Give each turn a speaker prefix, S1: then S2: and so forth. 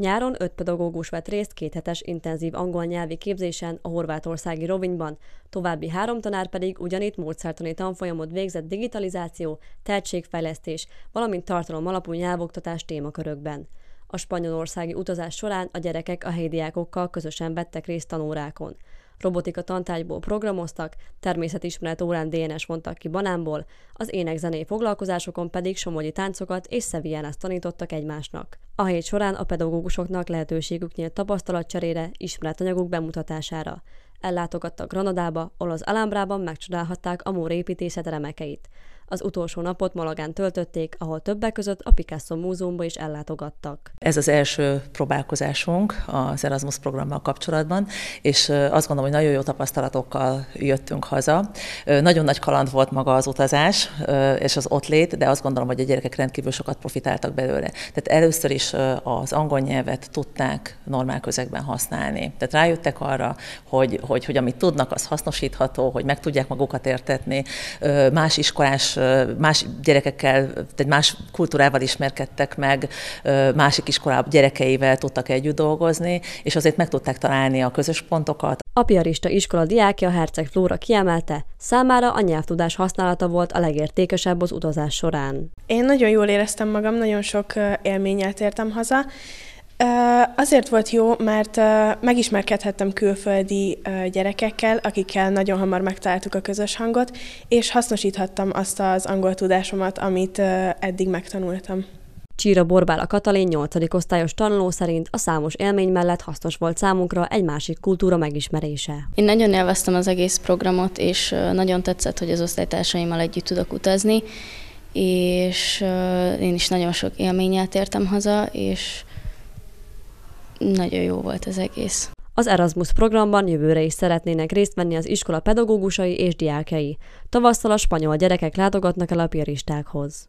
S1: Nyáron öt pedagógus vett részt két hetes intenzív angol nyelvi képzésen a horvátországi Rovinyban, további három tanár pedig ugyanitt módszertani tanfolyamot végzett digitalizáció, tehetségfejlesztés, valamint tartalom alapú nyelvoktatás témakörökben. A spanyolországi utazás során a gyerekek a helyi diákokkal közösen vettek részt tanórákon robotika tantárgyból programoztak, természetismeret órán DNS vontak ki banánból, az zenei foglalkozásokon pedig somogyi táncokat és szeviánást tanítottak egymásnak. A hét során a pedagógusoknak lehetőségük nyílt tapasztalatcserére, ismeretanyagok bemutatására. Ellátogattak Granadába, ahol az Alámbrában megcsodálhatták a mór építészet remekeit. Az utolsó napot Malagán töltötték, ahol többek között a Picasso Múzeumba is ellátogattak.
S2: Ez az első próbálkozásunk az Erasmus programmal kapcsolatban, és azt gondolom, hogy nagyon jó tapasztalatokkal jöttünk haza. Nagyon nagy kaland volt maga az utazás és az ott lét, de azt gondolom, hogy a gyerekek rendkívül sokat profitáltak belőle. Tehát először is az angol nyelvet tudták normál közegben használni. Tehát rájöttek arra, hogy, hogy, hogy amit tudnak, az hasznosítható, hogy meg tudják magukat értetni. Más iskolás más gyerekekkel, tehát más kultúrával ismerkedtek meg, másik iskolába gyerekeivel tudtak együtt dolgozni, és azért meg tudták találni a közös pontokat.
S1: A piarista iskola diákja Herceg Flóra kiemelte, számára a nyelvtudás használata volt a legértékesebb az utazás során.
S3: Én nagyon jól éreztem magam, nagyon sok élménnyel tértem haza, Azért volt jó, mert megismerkedhettem külföldi gyerekekkel, akikkel nagyon hamar megtaláltuk a közös hangot, és hasznosíthattam azt az angol tudásomat, amit eddig megtanultam.
S1: Csíra Borbála Katalin 8. osztályos tanuló szerint a számos élmény mellett hasznos volt számunkra egy másik kultúra megismerése. Én nagyon élveztem az egész programot, és nagyon tetszett, hogy az osztálytársaimmal együtt tudok utazni, és én is nagyon sok élményet értem haza, és nagyon jó volt az egész. Az Erasmus programban jövőre is szeretnének részt venni az iskola pedagógusai és diákjai. Tavasszal a spanyol gyerekek látogatnak el a piaristákhoz.